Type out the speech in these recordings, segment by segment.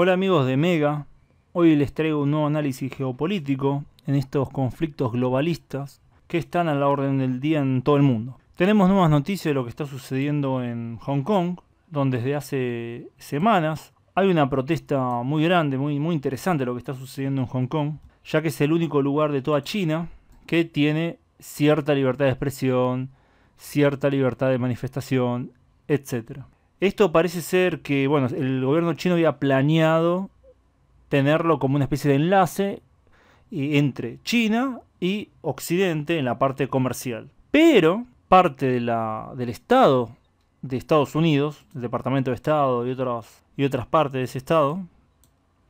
Hola amigos de Mega, hoy les traigo un nuevo análisis geopolítico en estos conflictos globalistas que están a la orden del día en todo el mundo. Tenemos nuevas noticias de lo que está sucediendo en Hong Kong, donde desde hace semanas hay una protesta muy grande, muy, muy interesante lo que está sucediendo en Hong Kong, ya que es el único lugar de toda China que tiene cierta libertad de expresión, cierta libertad de manifestación, etc. Esto parece ser que, bueno, el gobierno chino había planeado tenerlo como una especie de enlace entre China y Occidente en la parte comercial. Pero parte del Estado de Estados Unidos, el Departamento de Estado y, otras y otras partes de ese Estado,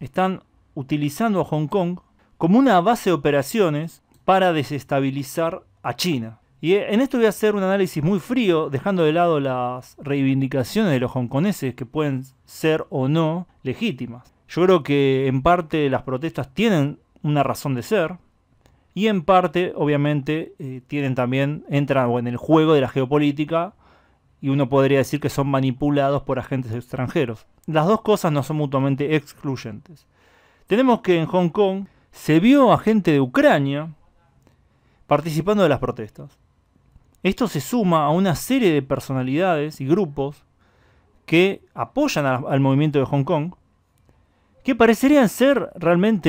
están utilizando a Hong Kong como una base de operaciones para desestabilizar a China. Y eh, en esto voy a hacer un análisis muy frío, dejando de lado las reivindicaciones de los hongkoneses que pueden ser o no legítimas. Yo creo que en parte las protestas tienen una razón de ser y en parte obviamente eh, tienen también entran en el juego de la geopolítica y uno podría decir que son manipulados por agentes extranjeros. Las dos cosas no son mutuamente excluyentes. Tenemos que en Hong Kong se vio a gente de Ucrania participando de las protestas. Esto se suma a una serie de personalidades y grupos que apoyan al movimiento de Hong Kong, que parecerían ser realmente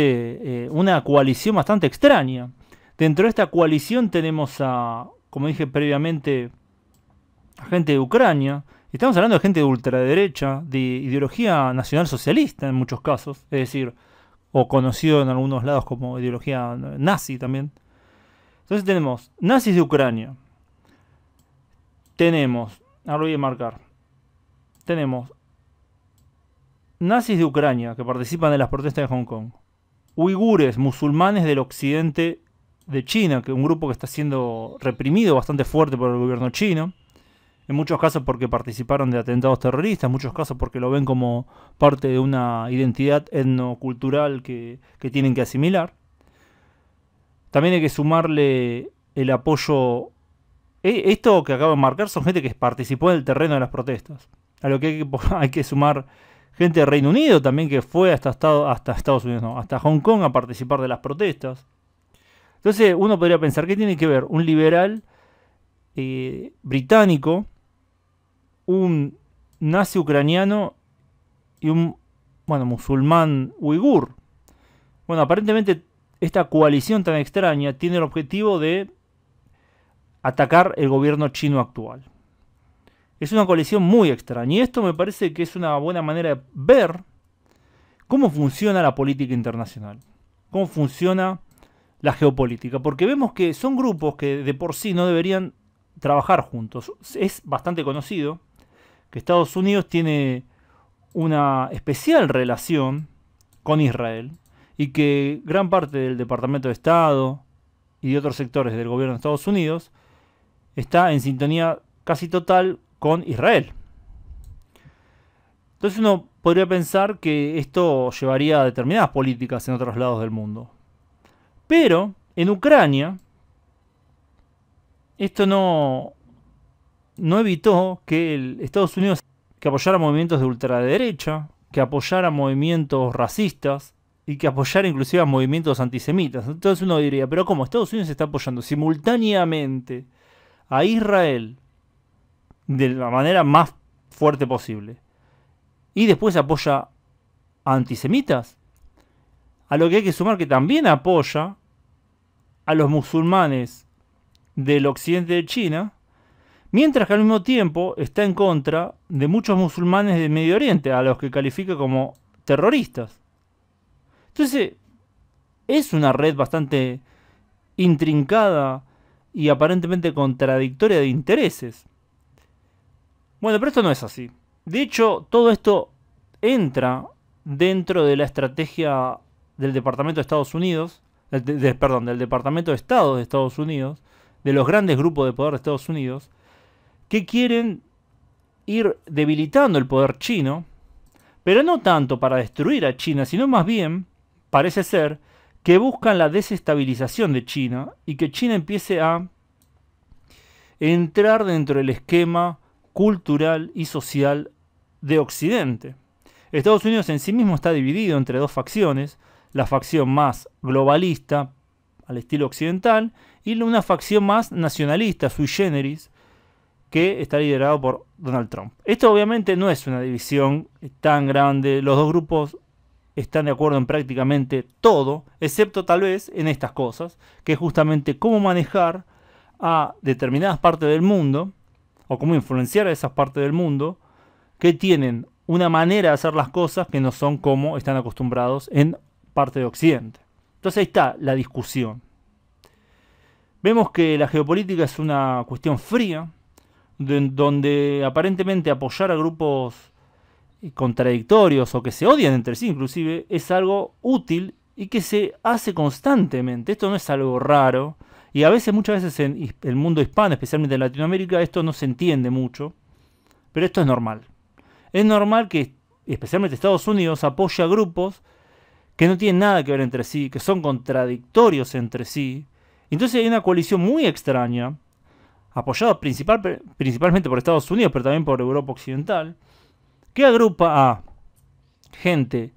eh, una coalición bastante extraña. Dentro de esta coalición tenemos a, como dije previamente, a gente de Ucrania. Estamos hablando de gente de ultraderecha, de ideología nacional socialista en muchos casos, es decir, o conocido en algunos lados como ideología nazi también. Entonces tenemos nazis de Ucrania, tenemos, ahora voy a marcar, tenemos nazis de Ucrania que participan en las protestas de Hong Kong, uigures, musulmanes del occidente de China, que es un grupo que está siendo reprimido bastante fuerte por el gobierno chino, en muchos casos porque participaron de atentados terroristas, en muchos casos porque lo ven como parte de una identidad etnocultural que, que tienen que asimilar. También hay que sumarle el apoyo e, esto que acabo de marcar son gente que participó en el terreno de las protestas. A lo que hay que, sumar gente de Reino Unido también que fue hasta, Estados Unidos, hasta Hong Kong a participar de las protestas. Entonces uno podría pensar, ¿qué tiene que ver un liberal eh, británico, un nazi ucraniano y un bueno, musulmán uigur? Bueno, aparentemente esta coalición tan extraña tiene el objetivo de atacar el gobierno chino actual. Es una coalición muy extraña y esto me parece que es una buena manera de ver cómo funciona la política internacional, cómo funciona la geopolítica, porque vemos que son grupos que de por sí no deberían trabajar juntos. Es bastante conocido que Estados Unidos tiene una especial relación con Israel y que gran parte del Departamento de Estado y de otros sectores del gobierno de Estados Unidos está en sintonía casi total con Israel. Entonces uno podría pensar que esto llevaría a determinadas políticas en otros lados del mundo. Pero en Ucrania, esto no, no evitó que Estados Unidos que apoyara movimientos de ultraderecha, que apoyara movimientos racistas y que apoyara inclusive a movimientos antisemitas. Entonces uno diría, pero ¿cómo? Estados Unidos está apoyando simultáneamente a Israel de la manera más fuerte posible. Y después apoya a antisemitas. A lo que hay que sumar que también apoya a los musulmanes del occidente de China, mientras que al mismo tiempo está en contra de muchos musulmanes del Medio Oriente, a los que califica como terroristas. Entonces, es una red bastante intrincada y aparentemente contradictoria de intereses. Bueno, pero esto no es así. De hecho, todo esto entra dentro de la estrategia del Departamento de Estados Unidos, perdón, del Departamento de Estado de Estados Unidos, de los grandes grupos de poder de Estados Unidos, que quieren ir debilitando el poder chino, pero no tanto para destruir a China, sino más bien, parece ser, que buscan la desestabilización de China y que China empiece a entrar dentro del esquema cultural y social de Occidente. Estados Unidos en sí mismo está dividido entre dos facciones, la facción más globalista, al estilo occidental, y una facción más nacionalista, sui generis, que está liderado por Donald Trump. Esto obviamente no es una división tan grande, los dos grupos están de acuerdo en prácticamente todo, excepto tal vez en estas cosas, que es justamente cómo manejar a determinadas partes del mundo, o cómo influenciar a esas partes del mundo, que tienen una manera de hacer las cosas que no son como están acostumbrados en parte de Occidente. Entonces ahí está la discusión. Vemos que la geopolítica es una cuestión fría, donde aparentemente apoyar a grupos contradictorios o que se odian entre sí inclusive, es algo útil y que se hace constantemente. Esto no es algo raro. Y a veces, muchas veces en el mundo hispano, especialmente en Latinoamérica, esto no se entiende mucho. Pero esto es normal. Es normal que, especialmente Estados Unidos, apoya grupos que no tienen nada que ver entre sí, que son contradictorios entre sí. Entonces hay una coalición muy extraña, apoyada principalmente por Estados Unidos, pero también por Europa Occidental, que agrupa a gente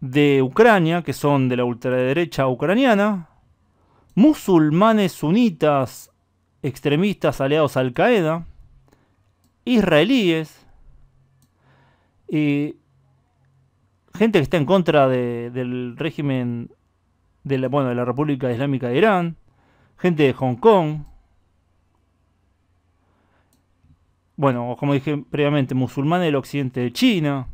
de Ucrania, que son de la ultraderecha ucraniana, musulmanes sunitas extremistas aliados a Al Qaeda, israelíes, gente que está en contra del régimen de la República Islámica de Irán, gente de Hong Kong, bueno, como dije previamente, musulmán del occidente de China.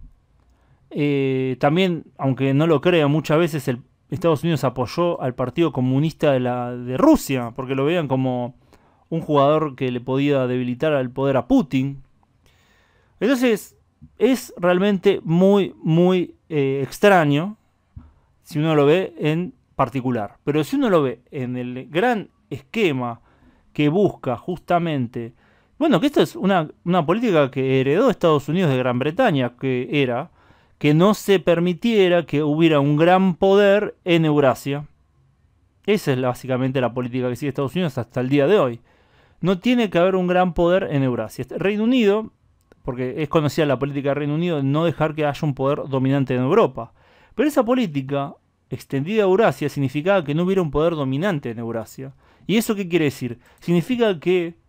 Eh, también, aunque no lo crean, muchas veces el Estados Unidos apoyó al Partido Comunista de, la, de Rusia, porque lo veían como un jugador que le podía debilitar al poder a Putin. Entonces, es realmente muy, muy eh, extraño si uno lo ve en particular. Pero si uno lo ve en el gran esquema que busca justamente bueno, que esta es una, política que heredó Estados Unidos de Gran Bretaña, que era que no se permitiera que hubiera un gran poder en Eurasia. Esa es básicamente la política que sigue Estados Unidos hasta el día de hoy. No tiene que haber un gran poder en Eurasia. Este Reino Unido, porque es conocida la política de Reino Unido, no dejar que haya un poder dominante en Europa. Pero esa política extendida a Eurasia significaba que no hubiera un poder dominante en Eurasia. ¿Y eso qué quiere decir? Significa que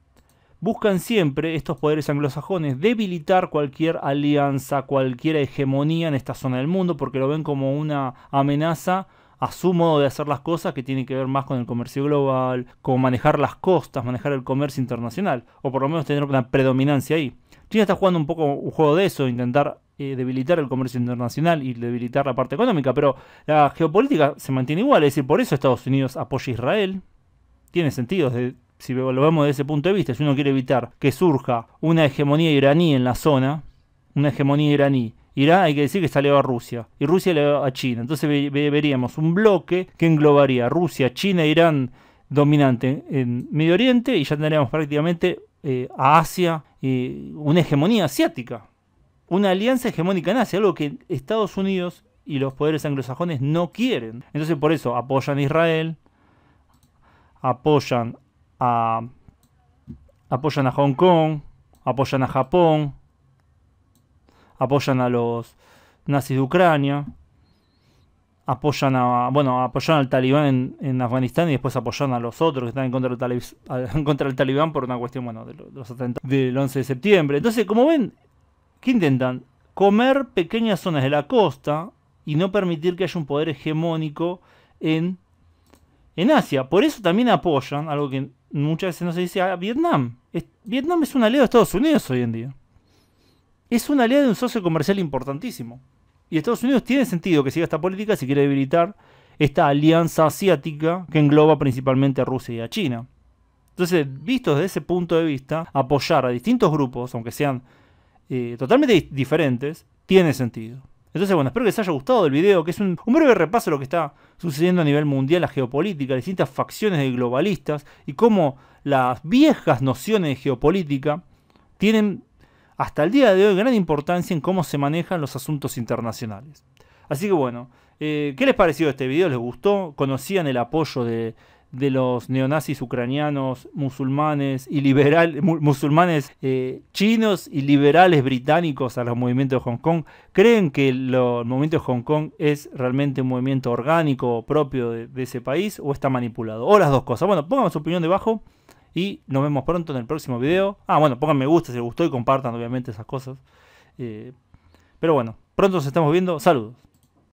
buscan siempre estos poderes anglosajones debilitar cualquier alianza, cualquier hegemonía en esta zona del mundo, porque lo ven como una amenaza a su modo de hacer las cosas que tiene que ver más con el comercio global, con manejar las costas, manejar el comercio internacional, o por lo menos tener una predominancia ahí. China está jugando un poco un juego de eso, intentar eh, debilitar el comercio internacional y debilitar la parte económica, pero la geopolítica se mantiene igual, es decir, por eso Estados Unidos apoya a Israel, tiene sentido si lo vemos desde ese punto de vista, si uno quiere evitar que surja una hegemonía iraní en la zona, una hegemonía iraní Irán hay que decir que está aliado a Rusia y Rusia le va a China. Entonces veríamos un bloque que englobaría Rusia, China, e Irán dominante en Medio Oriente y ya tendríamos prácticamente eh, a Asia una hegemonía asiática. Una alianza hegemónica en Asia, algo que Estados Unidos y los poderes anglosajones no quieren. Entonces por eso apoyan a Israel, apoyan apoyan a Hong Kong, apoyan a Japón, apoyan a los nazis de Ucrania, apoyan a bueno apoyan al talibán en, Afganistán y después apoyan a los otros que están en contra del, talibán por una cuestión bueno de los del 11 de septiembre entonces como ven qué intentan comer pequeñas zonas de la costa y no permitir que haya un poder hegemónico en en Asia. Por eso también apoyan algo que muchas veces no se dice a ah, Vietnam. Vietnam es un aliado de Estados Unidos hoy en día. Es un aliado de un socio comercial importantísimo. Y Estados Unidos tiene sentido que siga esta política si quiere debilitar esta alianza asiática que engloba principalmente a Rusia y a China. Entonces, visto desde ese punto de vista, apoyar a distintos grupos, aunque sean eh, totalmente diferentes, tiene sentido. Entonces, bueno, espero que les haya gustado el video, que es un, breve repaso de lo que está sucediendo a nivel mundial, la geopolítica, las distintas facciones de globalistas y cómo las viejas nociones de geopolítica tienen hasta el día de hoy gran importancia en cómo se manejan los asuntos internacionales. Así que bueno, eh, ¿qué les pareció este video? ¿Les gustó? ¿Conocían el apoyo de, de los neonazis ucranianos, musulmanes y liberales musulmanes eh, chinos y liberales británicos a los movimientos de Hong Kong. ¿Creen que los el movimiento de Hong Kong es realmente un movimiento orgánico propio de, ese país o está manipulado? O las dos cosas. Bueno, pongan su opinión debajo y nos vemos pronto en el próximo video. Ah, bueno, pongan me gusta si les gustó y compartan obviamente esas cosas. Eh, pero bueno, pronto nos estamos viendo. Saludos.